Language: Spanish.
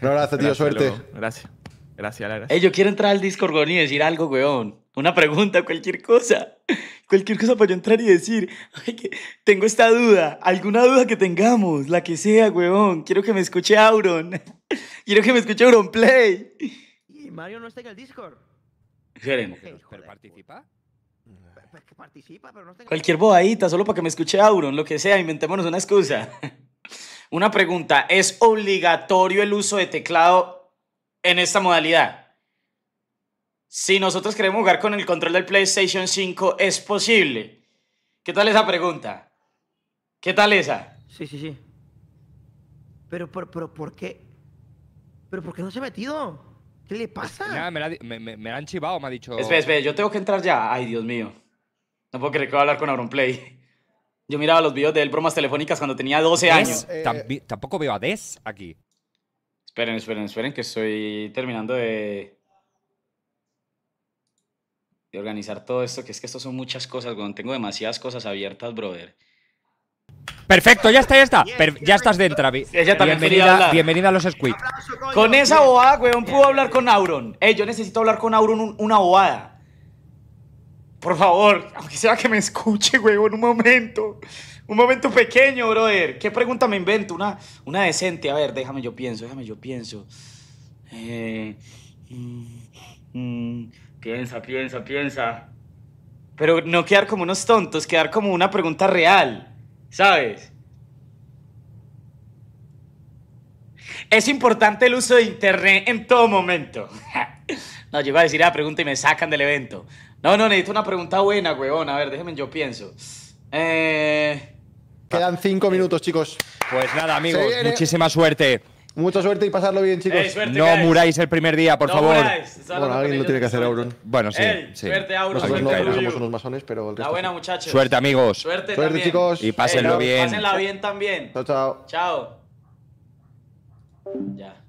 Un abrazo, tío, suerte. Gracias. Gracias, Lara. Hey, yo quiero entrar al Discord, y decir algo, weón. Una pregunta, cualquier cosa. Cualquier cosa para yo entrar y decir, tengo esta duda, alguna duda que tengamos, la que sea, weón. Quiero que me escuche Auron. quiero que me escuche Auron Play. ¿Y Mario no está en el Discord? Jeren. ¿Pero participa? Pues participa, pero no Cualquier bobadita, solo para que me escuche Auron, lo que sea, inventémonos una excusa. Una pregunta, ¿es obligatorio el uso de teclado en esta modalidad? Si nosotros queremos jugar con el control del PlayStation 5, ¿es posible? ¿Qué tal esa pregunta? ¿Qué tal esa? Sí, sí, sí. Pero, pero, pero ¿por qué? ¿Pero por qué no se ha metido? ¿Qué le pasa? me, han chivado, me ha dicho... Espera, espera, yo tengo que entrar ya. Ay, Dios mío. No puedo creer que voy a hablar con Auronplay. Yo miraba los videos de él, bromas telefónicas, cuando tenía 12 años. Eh, tampoco veo a Des aquí. Esperen, esperen, esperen, que estoy terminando de. de organizar todo esto, que es que esto son muchas cosas, weón. Tengo demasiadas cosas abiertas, brother. Perfecto, ya está, ya está. ya estás dentro. Ella bienvenida, bienvenida a los Squid. Con esa bobada, weón, puedo hablar con Auron. Ey, yo necesito hablar con Auron una bobada. Por favor, aunque sea que me escuche, en un momento. Un momento pequeño, brother. ¿Qué pregunta me invento? Una, una decente. A ver, déjame, yo pienso, déjame, yo pienso. Eh, mm, mm, piensa, piensa, piensa. Pero no quedar como unos tontos, quedar como una pregunta real, ¿sabes? Es importante el uso de Internet en todo momento. No, yo iba a decir la ah, pregunta y me sacan del evento. No, no, necesito una pregunta buena, huevón. A ver, déjenme, yo pienso. Eh... Quedan ah, cinco eh, minutos, chicos. Pues nada, amigos, muchísima suerte. Mucha suerte y pasarlo bien, chicos. no muráis el primer día, por favor. bueno, alguien lo tiene que hacer, Auron. Bueno, sí. Suerte, Auron. somos unos masones, pero el resto buena, muchachos. Suerte, amigos. Suerte, chicos. Y pásenlo bien. Pásenlo bien también. Chao, chao. Chao. Ya.